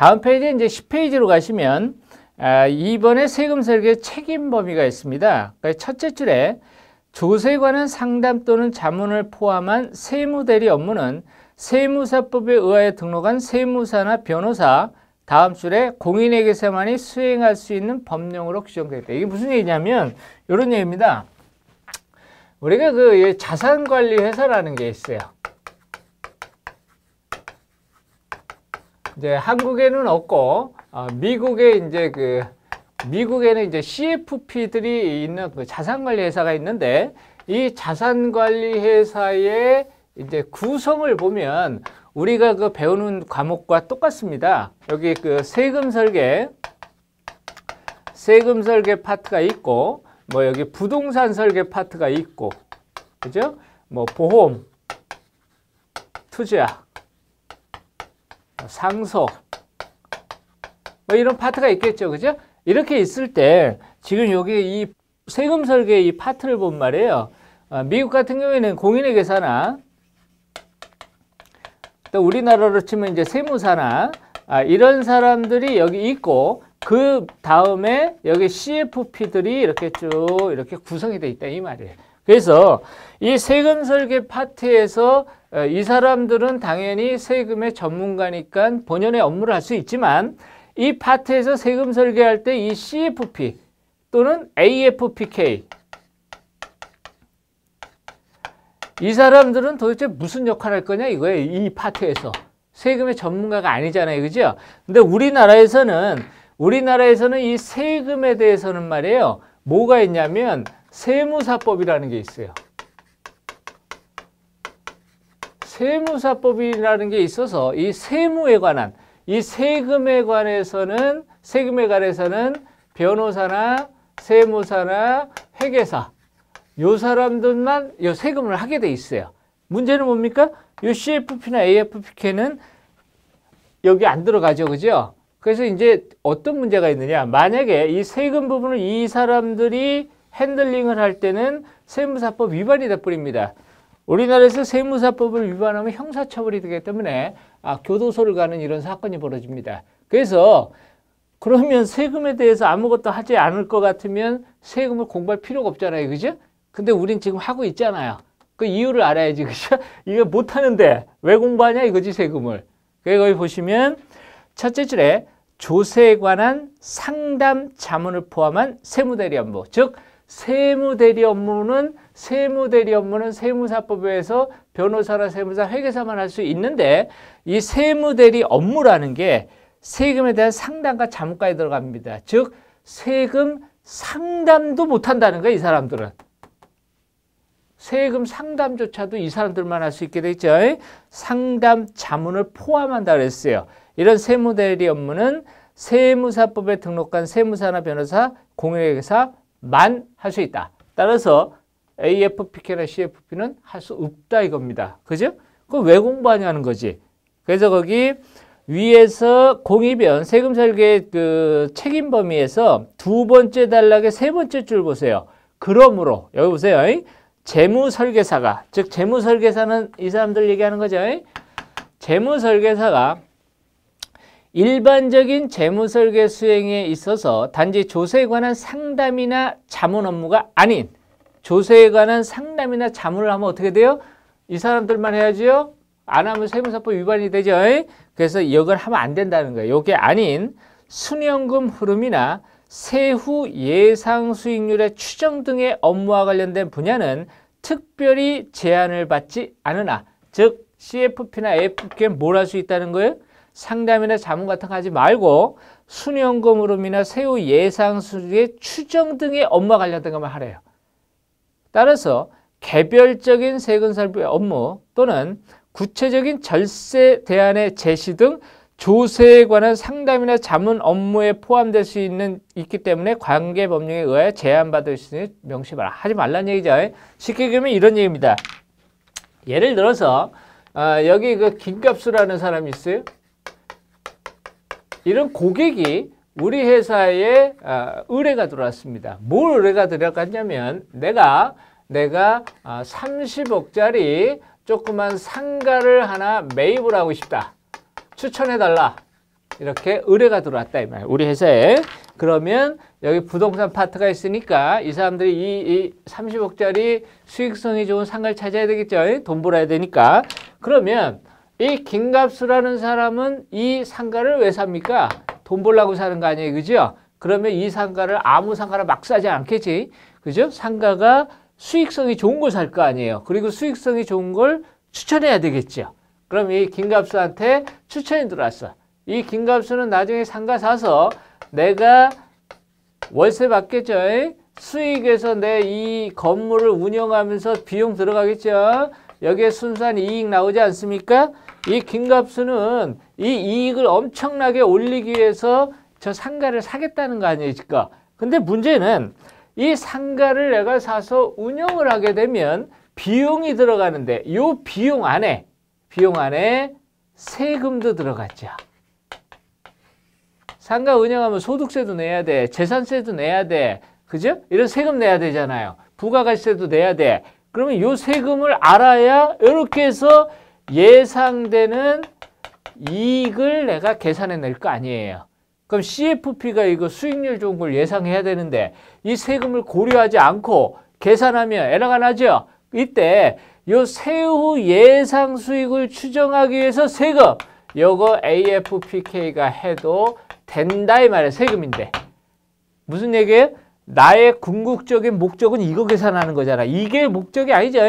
다음 페이지 에 이제 10페이지로 가시면 아, 이번에 세금 설계 책임 범위가 있습니다. 그러니까 첫째 줄에 조세 에 관한 상담 또는 자문을 포함한 세무대리 업무는 세무사법에 의하여 등록한 세무사나 변호사 다음 줄에 공인에게서만이 수행할 수 있는 법령으로 규정되겠다. 이게 무슨 얘기냐면 이런 얘기입니다. 우리가 그 자산관리회사라는 게 있어요. 이제 한국에는 없고 어, 미국에 이제 그 미국에는 이제 CFP들이 있는 그 자산관리 회사가 있는데 이 자산관리 회사의 이제 구성을 보면 우리가 그 배우는 과목과 똑같습니다. 여기 그 세금 설계, 세금 설계 파트가 있고, 뭐 여기 부동산 설계 파트가 있고, 그죠? 뭐 보험, 투자, 상속 뭐 이런 파트가 있겠죠. 그죠? 이렇게 있을 때 지금 여기 이 세금 설계 이 파트를 본 말이에요. 아, 미국 같은 경우에는 공인의 계사나 또 우리나라로 치면 이제 세무사나 아, 이런 사람들이 여기 있고 그 다음에 여기 CFP들이 이렇게 쭉 이렇게 구성이 돼 있다 이 말이에요. 그래서 이 세금 설계 파트에서 이 사람들은 당연히 세금의 전문가니까 본연의 업무를 할 수 있지만 이 파트에서 세금 설계할 때 이 CFP 또는 AFPK 이 사람들은 도대체 무슨 역할을 할 거냐 이거예요. 이 파트에서. 세금의 전문가가 아니잖아요. 그죠? 근데 우리나라에서는 우리나라에서는 이 세금에 대해서는 말이에요. 뭐가 있냐면 세무사법이라는 게 있어요. 세무사법이라는 게 있어서 이 세무에 관한 이 세금에 관해서는 세금에 관해서는 변호사나 세무사나 회계사 요 사람들만 요 세금을 하게 돼 있어요. 문제는 뭡니까? 요 CFP나 AFPK는 여기 안 들어가죠. 그죠? 그래서 이제 어떤 문제가 있느냐. 만약에 이 세금 부분을 이 사람들이 핸들링을 할 때는 세무사법 위반이 돼버립니다. 우리나라에서 세무사법을 위반하면 형사처벌이 되기 때문에 아, 교도소를 가는 이런 사건이 벌어집니다. 그래서 그러면 세금에 대해서 아무것도 하지 않을 것 같으면 세금을 공부할 필요가 없잖아요. 그죠? 근데 우린 지금 하고 있잖아요. 그 이유를 알아야지. 그죠? 이거 못하는데 왜 공부하냐 이거지 세금을. 그게 거기 보시면 첫째 줄에 조세에 관한 상담 자문을 포함한 세무대리 업무. 즉 세무대리 업무는 세무대리 업무는 세무사법에서 변호사나 세무사, 회계사만 할 수 있는데 이 세무대리 업무라는 게 세금에 대한 상담과 자문까지 들어갑니다. 즉 세금 상담도 못한다는 거예요이 사람들은. 세금 상담조차도 이 사람들만 할 수 있게 되죠. 상담 자문을 포함한다 그랬어요. 이런 세무대리 업무는 세무사법에 등록한 세무사나 변호사, 공인회계사만 할 수 있다. 따라서 AFPK나 CFP는 할 수 없다 이겁니다. 그죠? 그럼 왜 공부하냐는 거지. 그래서 거기 위에서 공이변 세금 설계 그 책임 범위에서 두 번째 단락의 세 번째 줄 보세요. 그러므로 여기 보세요. 재무 설계사가 즉 재무 설계사는 이 사람들 얘기하는 거죠. 재무 설계사가 일반적인 재무 설계 수행에 있어서 단지 조세에 관한 상담이나 자문 업무가 아닌 조세에 관한 상담이나 자문을 하면 어떻게 돼요? 이 사람들만 해야지요. 안 하면 세무사법 위반이 되죠. 그래서 이걸 하면 안 된다는 거예요. 이게 아닌 순연금 흐름이나 세후 예상 수익률의 추정 등의 업무와 관련된 분야는 특별히 제한을 받지 않으나 즉 CFP나 a f p 에뭘 할 수 있다는 거예요? 상담이나 자문 같은 거 하지 말고 순연금 흐름이나 세후 예상 수익의 추정 등의 업무와 관련된 것만 하래요. 따라서 개별적인 세금살포 업무 또는 구체적인 절세 대안의 제시 등 조세에 관한 상담이나 자문 업무에 포함될 수 있는 있기 때문에 관계 법령에 의해 제한받을 수 있는 명시 말라 하지 말란 얘기죠. 쉽게 얘기하면 이런 얘기입니다. 예를 들어서 어, 여기 그 김갑수라는 사람이 있어요. 이런 고객이 우리 회사에 아, 의뢰가 들어왔습니다. 뭘 의뢰가 들어갔냐면 내가 내가 30억짜리 아, 조그만 상가를 하나 매입을 하고 싶다. 추천해달라. 이렇게 의뢰가 들어왔다 이말 우리 회사에. 그러면 여기 부동산 파트가 있으니까 이 사람들이 이, 이 30억짜리 수익성이 좋은 상가를 찾아야 되겠죠. 돈 벌어야 되니까. 그러면 이 김갑수라는 사람은 이 상가를 왜 삽니까? 돈 벌라고 사는 거 아니에요. 그죠? 그러면 이 상가를 아무 상가를 막 사지 않겠지. 그죠? 상가가 수익성이 좋은 걸 살 거 아니에요. 그리고 수익성이 좋은 걸 추천해야 되겠죠. 그럼 이 김갑수한테 추천이 들어왔어. 이 김갑수는 나중에 상가 사서 내가 월세 받겠죠. 수익에서 내 이 건물을 운영하면서 비용 들어가겠죠. 여기에 순수한 이익 나오지 않습니까? 이 김갑수는 이 이익을 엄청나게 올리기 위해서 저 상가를 사겠다는 거 아니니까. 근데 문제는 이 상가를 내가 사서 운영을 하게 되면 비용이 들어가는데 이 비용 안에 비용 안에 세금도 들어갔죠. 상가 운영하면 소득세도 내야 돼. 재산세도 내야 돼. 그죠? 이런 세금 내야 되잖아요. 부가가치세도 내야 돼. 그러면 요 세금을 알아야 이렇게 해서 예상되는 이익을 내가 계산해 낼 거 아니에요. 그럼 CFP가 이거 수익률 좋은 걸 예상해야 되는데 이 세금을 고려하지 않고 계산하면 에러가 나죠. 이때 요 세후 예상 수익을 추정하기 위해서 세금 요거 AFPK가 해도 된다 이말이에 세금인데. 무슨 얘기예요? 나의 궁극적인 목적은 이거 계산하는 거잖아. 이게 목적이 아니죠.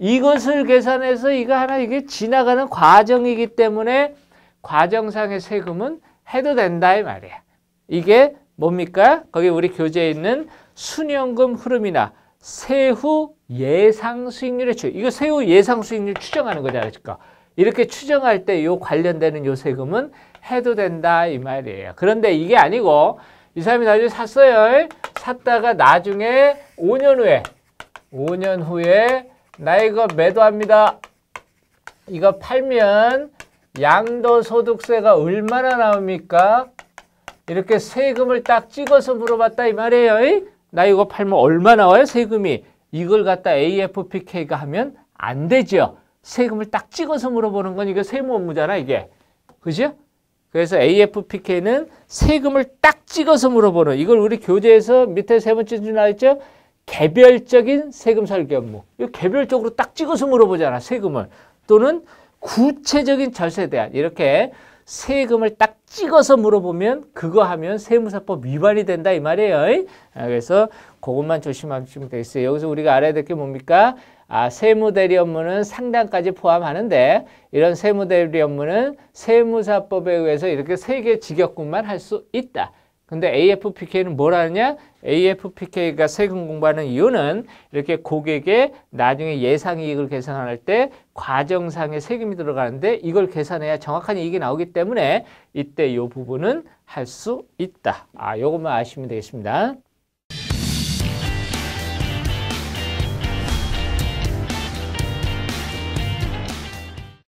이것을 계산해서 이거 하나 이게 지나가는 과정이기 때문에 과정상의 세금은 해도 된다 이 말이야. 이게 뭡니까? 거기 우리 교재에 있는 순연금 흐름이나 세후 예상 수익률의 추 이거 세후 예상 수익률 추정하는 거잖아요. 그러니까 이렇게 추정할 때 요 관련되는 요 세금은 해도 된다 이 말이에요. 그런데 이게 아니고 이 사람이 나중에 샀어요. 샀다가 나중에 5년 후에 5년 후에 나 이거 매도합니다. 이거 팔면 양도소득세가 얼마나 나옵니까? 이렇게 세금을 딱 찍어서 물어봤다 이 말이에요. 나 이거 팔면 얼마 나와요? 세금이. 이걸 갖다 AFPK가 하면 안 되죠. 세금을 딱 찍어서 물어보는 건 이게 세무 업무잖아 이게. 그죠? 그래서 AFPK는 세금을 딱 찍어서 물어보는 이걸 우리 교재에서 밑에 세 번째 줄 나와 있죠? 개별적인 세금 설계 업무. 이거 개별적으로 딱 찍어서 물어보잖아, 세금을. 또는 구체적인 절세 에 대한. 이렇게 세금을 딱 찍어서 물어보면 그거 하면 세무사법 위반이 된다 이 말이에요. 어, 그래서 그것만 조심하시면 되겠어요. 여기서 우리가 알아야 될 게 뭡니까? 아, 세무대리 업무는 상당까지 포함하는데 이런 세무대리 업무는 세무사법에 의해서 이렇게 세개 직역군만 할 수 있다. 근데 AFPK는 뭘 하느냐? AFPK가 세금 공부하는 이유는 이렇게 고객의 나중에 예상 이익을 계산할 때 과정상의 세금이 들어가는데 이걸 계산해야 정확한 이익이 나오기 때문에 이때 이 부분은 할 수 있다. 아, 요것만 아시면 되겠습니다.